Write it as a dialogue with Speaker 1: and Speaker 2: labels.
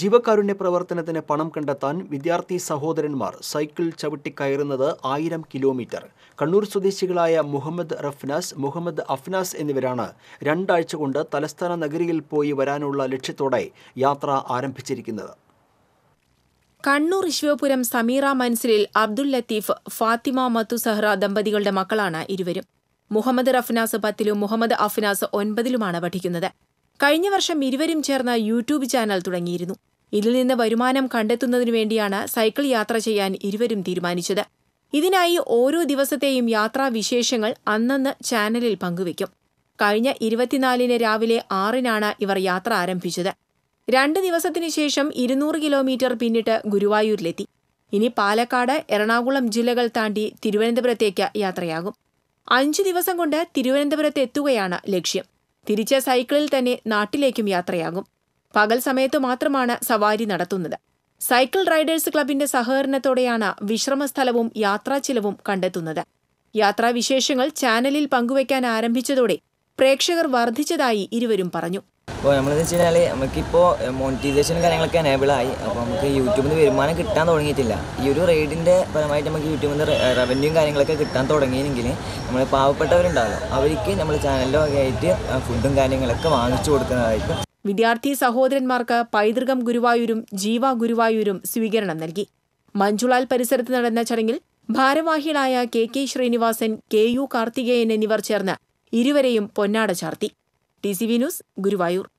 Speaker 1: ജീവകാരുണ്യ പ്രവർത്തനത്തിന് പണം കണ്ടെത്താൻ വിദ്യാർത്ഥി സഹോദരന്മാർ സൈക്കിൾ ചവിട്ടിക്കയറുന്നത് ആയിരം കിലോമീറ്റർ കണ്ണൂർ സ്വദേശികളായ മുഹമ്മദ് റഫ്നാസ് മുഹമ്മദ് അഫ്നാസ് എന്നിവരാണ് രണ്ടാഴ്ച കൊണ്ട് തലസ്ഥാന നഗരിയിൽ പോയി വരാനുള്ള ലക്ഷ്യത്തോടെ യാത്ര ആരംഭിച്ചിരിക്കുന്നത്
Speaker 2: കണ്ണൂർ ഇശ്വപുരം സമീറ മൻസിലിൽ അബ്ദുൾ ലത്തീഫ് ഫാത്തിമ മത്തു സഹ്റ ദമ്പതികളുടെ മക്കളാണ് ഇരുവരും മുഹമ്മദ് റഫ്നാസ് പത്തിലും മുഹമ്മദ് അഫ്നാസ് ഒൻപതിലുമാണ് പഠിക്കുന്നത് കഴിഞ്ഞ വർഷം ഇരുവരും ചേർന്ന യൂട്യൂബ് ചാനൽ തുടങ്ങിയിരുന്നു ഇതിൽ നിന്ന് വരുമാനം കണ്ടെത്തുന്നതിനു വേണ്ടിയാണ് സൈക്കിൾ യാത്ര ചെയ്യാൻ ഇരുവരും തീരുമാനിച്ചത് ഇതിനായി ഓരോ ദിവസത്തെയും യാത്രാ വിശേഷങ്ങൾ അന്നന്ന് ചാനലിൽ പങ്കുവയ്ക്കും കഴിഞ്ഞ ഇരുപത്തിനാലിന് രാവിലെ ആറിനാണ് ഇവർ യാത്ര ആരംഭിച്ചത് രണ്ട് ദിവസത്തിനു ശേഷം ഇരുന്നൂറ് കിലോമീറ്റർ പിന്നിട്ട് ഗുരുവായൂരിലെത്തി ഇനി പാലക്കാട് എറണാകുളം ജില്ലകൾ താണ്ടി തിരുവനന്തപുരത്തേക്ക് യാത്രയാകും അഞ്ചു ദിവസം കൊണ്ട് തിരുവനന്തപുരത്ത് എത്തുകയാണ് ലക്ഷ്യം തിരിച്ച സൈക്കിളിൽ തന്നെ നാട്ടിലേക്കും യാത്രയാകും പകൽ സമയത്ത് മാത്രമാണ് സവാരി നടത്തുന്നത് സൈക്കിൾ റൈഡേഴ്സ് ക്ലബിന്റെ സഹകരണത്തോടെയാണ് വിശ്രമസ്ഥലവും ചിലവും കണ്ടെത്തുന്നത് യാത്രാവിശേഷങ്ങൾ ചാനലിൽ പങ്കുവയ്ക്കാൻ ആരംഭിച്ചതോടെ പ്രേക്ഷകർ വർദ്ധിച്ചതായി ഇരുവരും പറഞ്ഞു
Speaker 3: അപ്പോൾ നമ്മളെന്ന് വെച്ച് കഴിഞ്ഞാൽ നമുക്കിപ്പോൾ മോണിറ്റൈസേഷൻ കാര്യങ്ങളൊക്കെ എനേബിളായി അപ്പോൾ നമുക്ക് യൂട്യൂബിൽ നിന്ന് വരുമാനം കിട്ടാൻ തുടങ്ങിയിട്ടില്ല ഈ ഒരു റെയ്ഡിൻ്റെ പരമായിട്ട് നമുക്ക് യൂട്യൂബിൽ നിന്ന് റവന്യൂ കാര്യങ്ങളൊക്കെ കിട്ടാൻ തുടങ്ങിയെങ്കിൽ നമ്മൾ പാവപ്പെട്ടവരുണ്ടാകും അവർക്ക് നമ്മൾ ചാനലിൻ്റെ ആയിട്ട് ഫുഡും കാര്യങ്ങളൊക്കെ വാങ്ങിച്ചു കൊടുക്കുന്നതായിരിക്കും
Speaker 2: വിദ്യാർത്ഥി സഹോദരന്മാർക്ക് പൈതൃകം ഗുരുവായൂരും ജീവ ഗുരുവായൂരും സ്വീകരണം നൽകി മഞ്ജുളാൽ പരിസരത്ത് നടന്ന ചടങ്ങിൽ ഭാരവാഹികളായ K K Sreenivasan K U Karthikeyan എന്നിവർ ചേർന്ന് ഇരുവരെയും പൊന്നാട ചാർത്തി T C V news Guruvayur